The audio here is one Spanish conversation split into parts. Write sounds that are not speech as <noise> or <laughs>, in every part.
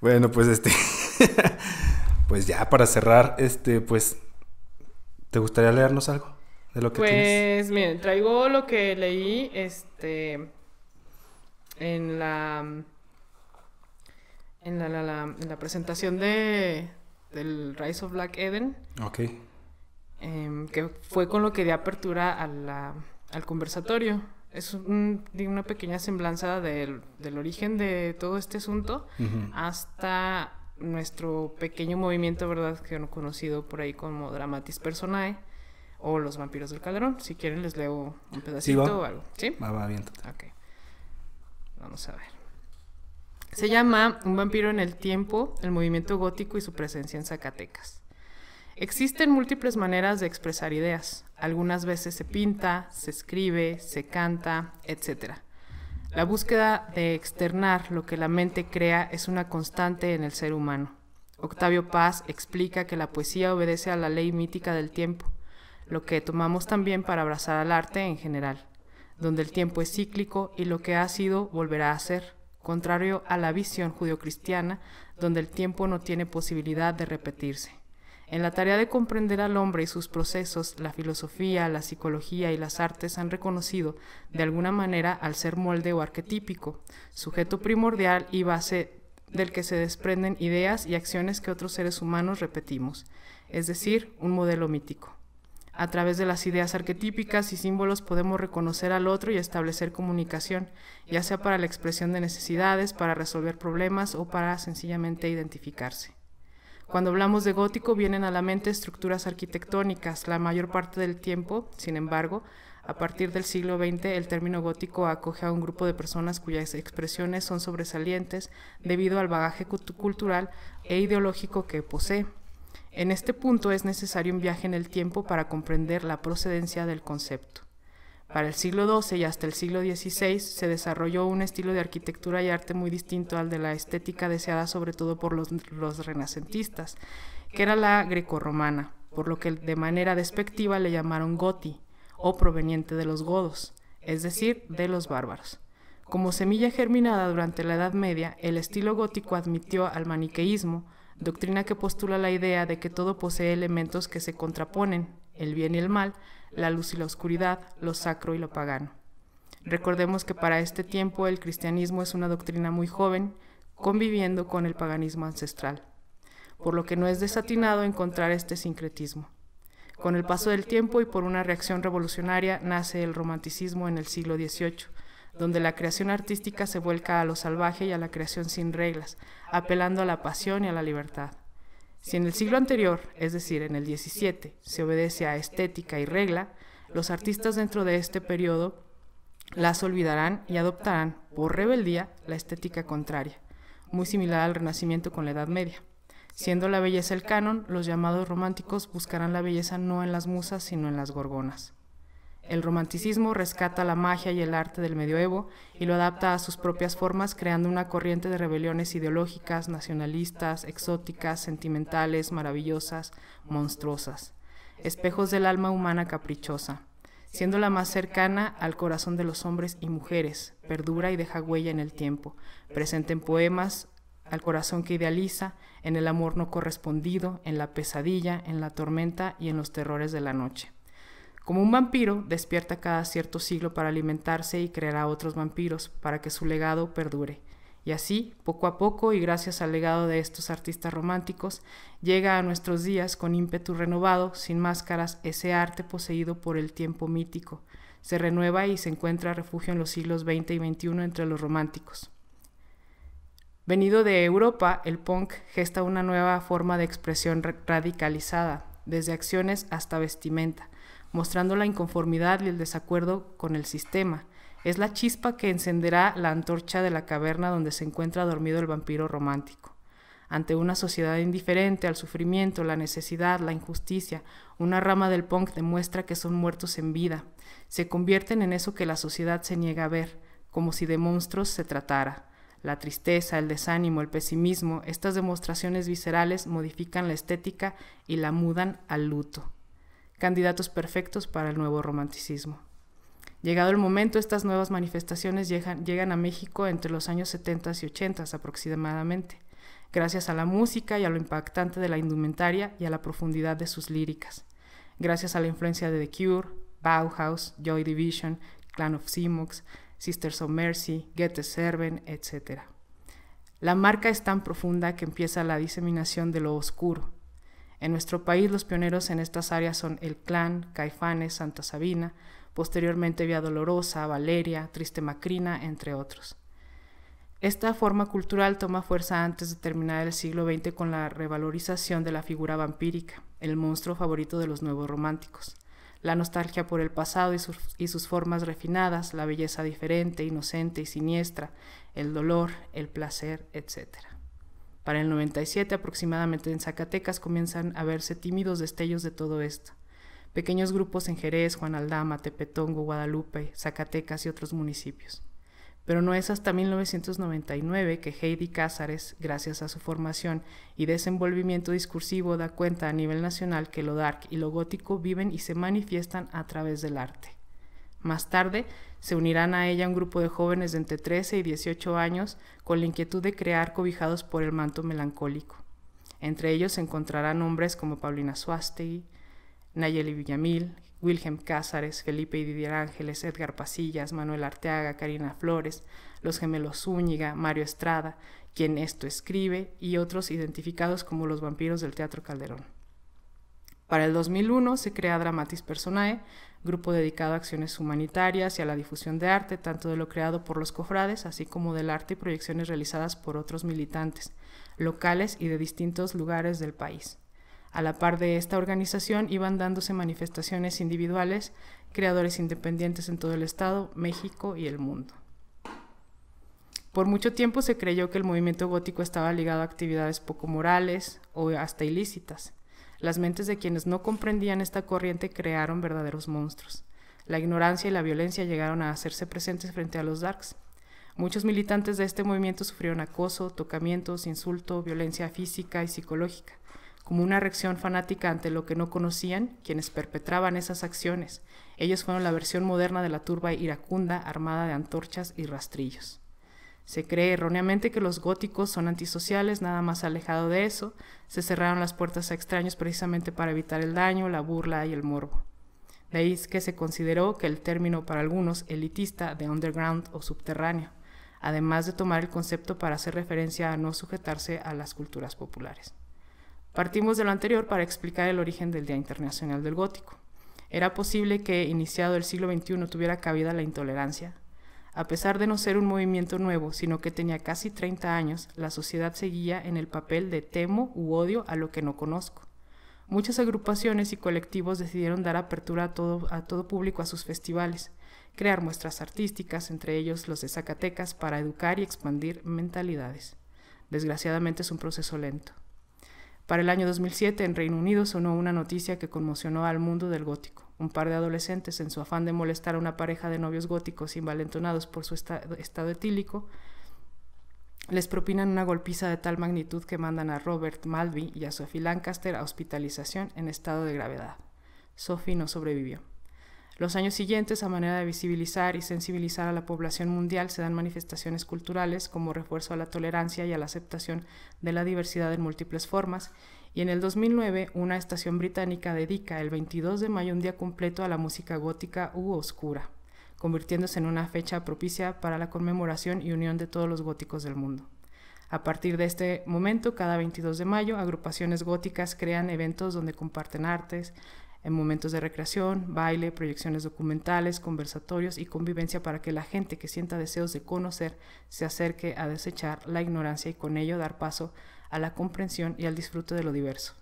Bueno, pues este. <laughs> pues ya para cerrar, este, pues. ¿Te gustaría leernos algo de lo que tienes? Pues miren, traigo lo que leí, este. En la. En la, la, la, la presentación de. Del Rise of Black Eden. Ok. Em, que fue con lo que di apertura al conversatorio es una pequeña semblanza del, origen de todo este asunto hasta nuestro pequeño movimiento, ¿verdad? Que han conocido por ahí como Dramatis Personae o Los Vampiros del Calderón. Si quieren les leo un pedacito o algo. Va, bien. okay Vamos a ver. Se llama Un vampiro en el tiempo, el movimiento gótico y su presencia en Zacatecas. Existen múltiples maneras de expresar ideas. Algunas veces se pinta, se escribe, se canta, etc. La búsqueda de externar lo que la mente crea es una constante en el ser humano. Octavio Paz explica que la poesía obedece a la ley mítica del tiempo, lo que tomamos también para abrazar al arte en general, donde el tiempo es cíclico y lo que ha sido volverá a ser, contrario a la visión judio-cristiana, donde el tiempo no tiene posibilidad de repetirse. En la tarea de comprender al hombre y sus procesos, la filosofía, la psicología y las artes han reconocido, de alguna manera, al ser molde o arquetípico, sujeto primordial y base del que se desprenden ideas y acciones que otros seres humanos repetimos, es decir, un modelo mítico. A través de las ideas arquetípicas y símbolos podemos reconocer al otro y establecer comunicación, ya sea para la expresión de necesidades, para resolver problemas o para sencillamente identificarse. Cuando hablamos de gótico vienen a la mente estructuras arquitectónicas. La mayor parte del tiempo, sin embargo, a partir del siglo XX, el término gótico acoge a un grupo de personas cuyas expresiones son sobresalientes debido al bagaje cultural e ideológico que posee. En este punto es necesario un viaje en el tiempo para comprender la procedencia del concepto. Para el siglo XII y hasta el siglo XVI se desarrolló un estilo de arquitectura y arte muy distinto al de la estética deseada sobre todo por los, renacentistas, que era la grecorromana, por lo que de manera despectiva le llamaron goti, o proveniente de los godos, es decir, de los bárbaros. Como semilla germinada durante la Edad Media, el estilo gótico admitió al maniqueísmo, doctrina que postula la idea de que todo posee elementos que se contraponen, el bien y el mal, la luz y la oscuridad, lo sacro y lo pagano. Recordemos que para este tiempo el cristianismo es una doctrina muy joven, conviviendo con el paganismo ancestral, por lo que no es desatinado encontrar este sincretismo. Con el paso del tiempo y por una reacción revolucionaria nace el romanticismo en el siglo XVIII, donde la creación artística se vuelca a lo salvaje y a la creación sin reglas, apelando a la pasión y a la libertad. Si en el siglo anterior, es decir, en el XVII, se obedece a estética y regla, los artistas dentro de este periodo las olvidarán y adoptarán, por rebeldía, la estética contraria, muy similar al Renacimiento con la Edad Media. Siendo la belleza el canon, los llamados románticos buscarán la belleza no en las musas, sino en las gorgonas. El romanticismo rescata la magia y el arte del medioevo y lo adapta a sus propias formas, creando una corriente de rebeliones ideológicas, nacionalistas, exóticas, sentimentales, maravillosas, monstruosas. Espejos del alma humana caprichosa siendo la más cercana al corazón de los hombres y mujeres, perdura y deja huella en el tiempo, presente en poemas, al corazón que idealiza, en el amor no correspondido, en la pesadilla, en la tormenta y en los terrores de la noche. Como un vampiro, despierta cada cierto siglo para alimentarse y creará otros vampiros para que su legado perdure. Y así, poco a poco y gracias al legado de estos artistas románticos, llega a nuestros días con ímpetu renovado, sin máscaras, ese arte poseído por el tiempo mítico. Se renueva y se encuentra refugio en los siglos XX y XXI entre los románticos. Venido de Europa, el punk gesta una nueva forma de expresión radicalizada, desde acciones hasta vestimenta mostrando la inconformidad y el desacuerdo con el sistema. Es la chispa que encenderá la antorcha de la caverna donde se encuentra dormido el vampiro romántico. Ante una sociedad indiferente al sufrimiento, la necesidad, la injusticia, una rama del punk demuestra que son muertos en vida. Se convierten en eso que la sociedad se niega a ver, como si de monstruos se tratara. La tristeza, el desánimo, el pesimismo, estas demostraciones viscerales modifican la estética y la mudan al luto candidatos perfectos para el nuevo romanticismo. Llegado el momento, estas nuevas manifestaciones llegan, a México entre los años 70 y 80 aproximadamente, gracias a la música y a lo impactante de la indumentaria y a la profundidad de sus líricas, gracias a la influencia de The Cure, Bauhaus, Joy Division, Clan of Simox, Sisters of Mercy, Get the Serven, etc. La marca es tan profunda que empieza la diseminación de lo oscuro, en nuestro país los pioneros en estas áreas son El Clan, Caifanes, Santa Sabina, posteriormente Vía Dolorosa, Valeria, Triste Macrina, entre otros. Esta forma cultural toma fuerza antes de terminar el siglo XX con la revalorización de la figura vampírica, el monstruo favorito de los nuevos románticos. La nostalgia por el pasado y sus, formas refinadas, la belleza diferente, inocente y siniestra, el dolor, el placer, etc. Para el 97 aproximadamente en Zacatecas comienzan a verse tímidos destellos de todo esto. Pequeños grupos en Jerez, Juan Aldama, Tepetongo, Guadalupe, Zacatecas y otros municipios. Pero no es hasta 1999 que Heidi Cázares, gracias a su formación y desenvolvimiento discursivo, da cuenta a nivel nacional que lo dark y lo gótico viven y se manifiestan a través del arte. Más tarde, se unirán a ella un grupo de jóvenes de entre 13 y 18 años con la inquietud de crear cobijados por el manto melancólico. Entre ellos se encontrarán hombres como Paulina Suástegui, Nayeli Villamil, Wilhelm Cázares, Felipe y Didier Ángeles, Edgar Pasillas, Manuel Arteaga, Karina Flores, los gemelos Zúñiga, Mario Estrada, quien esto escribe, y otros identificados como los vampiros del Teatro Calderón. Para el 2001 se crea Dramatis Personae, grupo dedicado a acciones humanitarias y a la difusión de arte, tanto de lo creado por los cofrades, así como del arte y proyecciones realizadas por otros militantes, locales y de distintos lugares del país. A la par de esta organización iban dándose manifestaciones individuales, creadores independientes en todo el Estado, México y el mundo. Por mucho tiempo se creyó que el movimiento gótico estaba ligado a actividades poco morales o hasta ilícitas. Las mentes de quienes no comprendían esta corriente crearon verdaderos monstruos. La ignorancia y la violencia llegaron a hacerse presentes frente a los darks. Muchos militantes de este movimiento sufrieron acoso, tocamientos, insulto, violencia física y psicológica, como una reacción fanática ante lo que no conocían quienes perpetraban esas acciones. Ellos fueron la versión moderna de la turba iracunda armada de antorchas y rastrillos. Se cree erróneamente que los góticos son antisociales, nada más alejado de eso. Se cerraron las puertas a extraños precisamente para evitar el daño, la burla y el morbo. De ahí que se consideró que el término para algunos elitista de underground o subterráneo, además de tomar el concepto para hacer referencia a no sujetarse a las culturas populares. Partimos de lo anterior para explicar el origen del Día Internacional del Gótico. Era posible que, iniciado el siglo XXI, tuviera cabida la intolerancia, a pesar de no ser un movimiento nuevo, sino que tenía casi 30 años, la sociedad seguía en el papel de temo u odio a lo que no conozco. Muchas agrupaciones y colectivos decidieron dar apertura a todo, a todo público a sus festivales, crear muestras artísticas, entre ellos los de Zacatecas, para educar y expandir mentalidades. Desgraciadamente es un proceso lento. Para el año 2007, en Reino Unido sonó una noticia que conmocionó al mundo del gótico. Un par de adolescentes, en su afán de molestar a una pareja de novios góticos invalentonados por su estado etílico, les propinan una golpiza de tal magnitud que mandan a Robert Malby y a Sophie Lancaster a hospitalización en estado de gravedad. Sophie no sobrevivió. Los años siguientes, a manera de visibilizar y sensibilizar a la población mundial, se dan manifestaciones culturales como refuerzo a la tolerancia y a la aceptación de la diversidad en múltiples formas. Y en el 2009, una estación británica dedica el 22 de mayo un día completo a la música gótica u oscura, convirtiéndose en una fecha propicia para la conmemoración y unión de todos los góticos del mundo. A partir de este momento, cada 22 de mayo, agrupaciones góticas crean eventos donde comparten artes, en momentos de recreación, baile, proyecciones documentales, conversatorios y convivencia para que la gente que sienta deseos de conocer se acerque a desechar la ignorancia y con ello dar paso a la comprensión y al disfrute de lo diverso.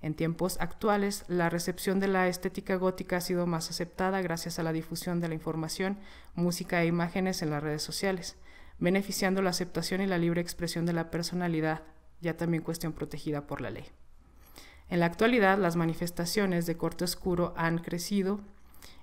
En tiempos actuales, la recepción de la estética gótica ha sido más aceptada gracias a la difusión de la información, música e imágenes en las redes sociales, beneficiando la aceptación y la libre expresión de la personalidad, ya también cuestión protegida por la ley. En la actualidad, las manifestaciones de corte oscuro han crecido,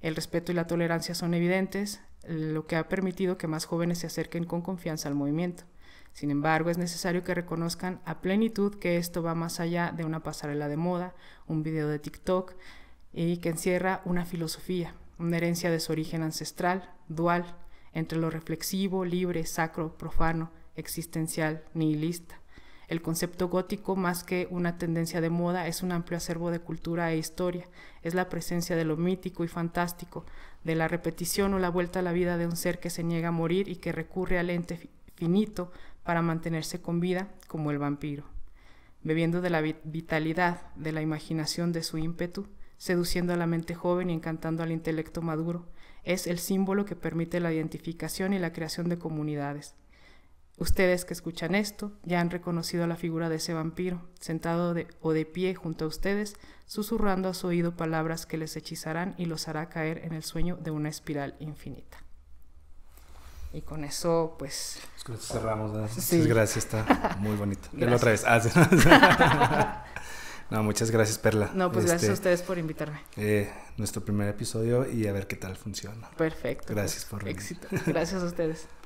el respeto y la tolerancia son evidentes, lo que ha permitido que más jóvenes se acerquen con confianza al movimiento. Sin embargo, es necesario que reconozcan a plenitud que esto va más allá de una pasarela de moda, un video de TikTok y que encierra una filosofía, una herencia de su origen ancestral, dual, entre lo reflexivo, libre, sacro, profano, existencial, nihilista. El concepto gótico, más que una tendencia de moda, es un amplio acervo de cultura e historia. Es la presencia de lo mítico y fantástico, de la repetición o la vuelta a la vida de un ser que se niega a morir y que recurre al ente finito para mantenerse con vida, como el vampiro. Bebiendo de la vitalidad, de la imaginación, de su ímpetu, seduciendo a la mente joven y encantando al intelecto maduro, es el símbolo que permite la identificación y la creación de comunidades. Ustedes que escuchan esto ya han reconocido la figura de ese vampiro, sentado o de pie junto a ustedes, susurrando a su oído palabras que les hechizarán y los hará caer en el sueño de una espiral infinita. Y con eso, pues... cerramos. Muchas gracias, está muy bonito. otra vez. Ah, <laughs> no, muchas gracias, Perla. No, pues gracias a este, ustedes por invitarme. Eh, nuestro primer episodio y a ver qué tal funciona. Perfecto. Pues, gracias por por... Éxito. Gracias a ustedes.